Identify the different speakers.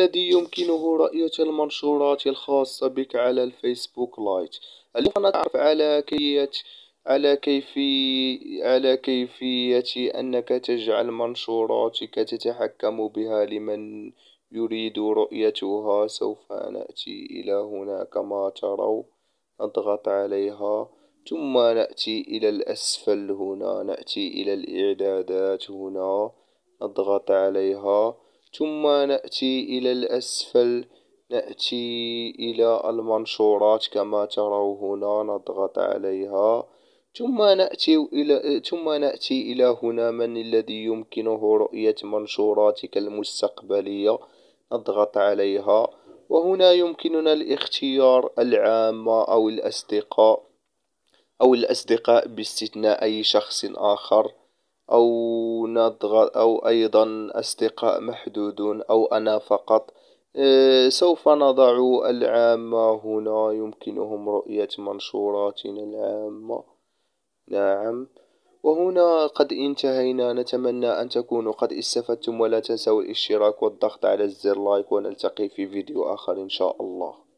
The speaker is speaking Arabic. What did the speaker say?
Speaker 1: الذي يمكنه رؤية المنشورات الخاصة بك على الفيسبوك لايت اليوم نتعرف على كيفية على كيفي على كيفية أنك تجعل منشوراتك تتحكم بها لمن يريد رؤيتها سوف نأتي إلى هنا كما ترون نضغط عليها ثم نأتي إلى الأسفل هنا نأتي إلى الإعدادات هنا نضغط عليها ثم نأتي إلى الأسفل نأتي إلى المنشورات كما تروا هنا نضغط عليها ثم نأتي إلى ثم نأتي إلى هنا من الذي يمكنه رؤية منشوراتك المستقبلية نضغط عليها وهنا يمكننا الاختيار العامة أو الأصدقاء أو الأصدقاء باستثناء أي شخص آخر أو نضغط أو أيضا أصدقاء محدودون أو أنا فقط إيه، سوف نضع العامة هنا يمكنهم رؤية منشوراتنا العامة نعم وهنا قد انتهينا نتمنى أن تكونوا قد استفدتم ولا تنسوا الاشتراك والضغط على الزر لايك ونلتقي في فيديو آخر إن شاء الله